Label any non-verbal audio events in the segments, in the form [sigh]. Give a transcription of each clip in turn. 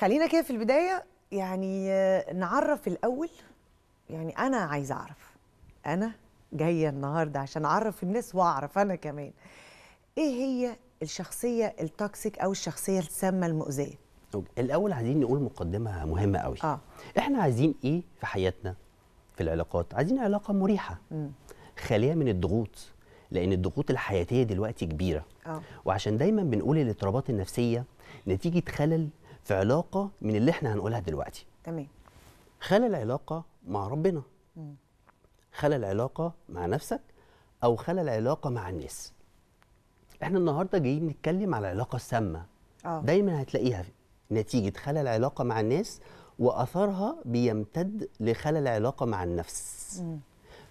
خلينا كده في البدايه يعني نعرف الاول يعني انا عايزه اعرف انا جايه النهارده عشان اعرف الناس واعرف انا كمان ايه هي الشخصيه التوكسيك او الشخصيه السامه المؤذيه الاول عايزين نقول مقدمه مهمه قوي آه. احنا عايزين ايه في حياتنا في العلاقات عايزين علاقه مريحه خاليه من الضغوط لان الضغوط الحياتيه دلوقتي كبيره آه. وعشان دايما بنقول الاضطرابات النفسيه نتيجه خلل في علاقه من اللي احنا هنقولها دلوقتي تمام خلى العلاقه مع ربنا مم. خلى العلاقه مع نفسك او خلى العلاقه مع الناس احنا النهارده جايين نتكلم على العلاقه السامه أوه. دايما هتلاقيها نتيجه خلل العلاقه مع الناس واثرها بيمتد لخلل العلاقه مع النفس مم.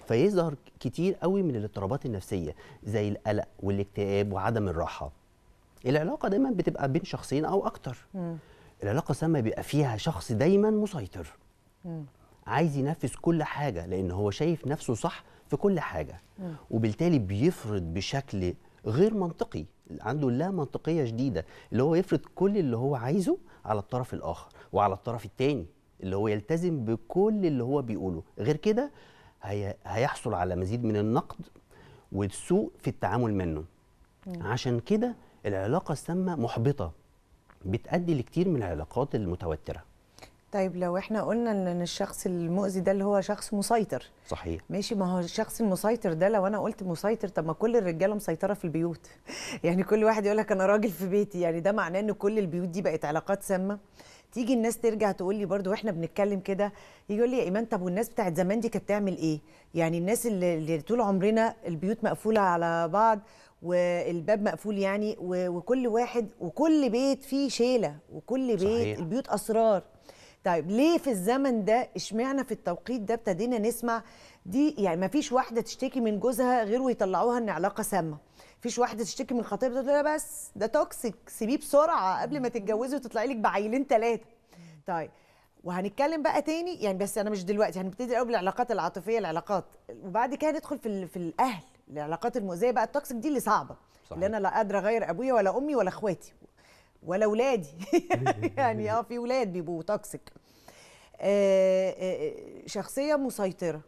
فيظهر كتير قوي من الاضطرابات النفسيه زي القلق والاكتئاب وعدم الراحه العلاقه دايما بتبقى بين شخصين او اكتر مم. العلاقه السامه بيبقى فيها شخص دايما مسيطر م. عايز ينفذ كل حاجه لان هو شايف نفسه صح في كل حاجه م. وبالتالي بيفرض بشكل غير منطقي عنده لا منطقيه شديده اللي هو يفرض كل اللي هو عايزه على الطرف الاخر وعلى الطرف الثاني اللي هو يلتزم بكل اللي هو بيقوله غير كده هي هيحصل على مزيد من النقد والسوء في التعامل منه م. عشان كده العلاقه السامه محبطه بتؤدي لكتير من العلاقات المتوترة طيب لو احنا قلنا ان الشخص المؤذي ده اللي هو شخص مسيطر صحيح ماشي ما هو الشخص المسيطر ده لو انا قلت مسيطر طب ما كل الرجاله مسيطره في البيوت [laughs] يعني كل واحد يقول لك انا راجل في بيتي يعني ده معناه ان كل البيوت دي بقت علاقات سامه تيجي الناس ترجع تقول لي برضو واحنا بنتكلم كده يجي يقول لي يا ايمان طب والناس بتاعت زمان دي كانت بتعمل ايه يعني الناس اللي, اللي طول عمرنا البيوت مقفوله على بعض والباب مقفول يعني وكل واحد وكل بيت فيه شيله وكل بيت صحيح. البيوت اسرار طيب ليه في الزمن ده اشمعنى في التوقيت ده ابتدينا نسمع دي يعني ما فيش واحده تشتكي من جوزها غير ويطلعوها ان علاقه سامه فيش واحده تشتكي من خطيبها تقول لها بس ده توكسيك سيبيه بسرعه قبل ما تتجوزي وتطلعي لك بعيلين ثلاثه طيب وهنتكلم بقى تاني يعني بس انا مش دلوقتي هنبتدي الاول بالعلاقات العاطفيه العلاقات وبعد كده ندخل في في الاهل العلاقات المؤذيه بقى التوكسيك دي اللي صعبه صحيح. اللي انا لا قادره اغير ابويا ولا امي ولا اخواتي ولا ولادي [laughs] يعني اه في ولاد بيبقوا توكسيك آه، آه، آه، شخصيه مسيطره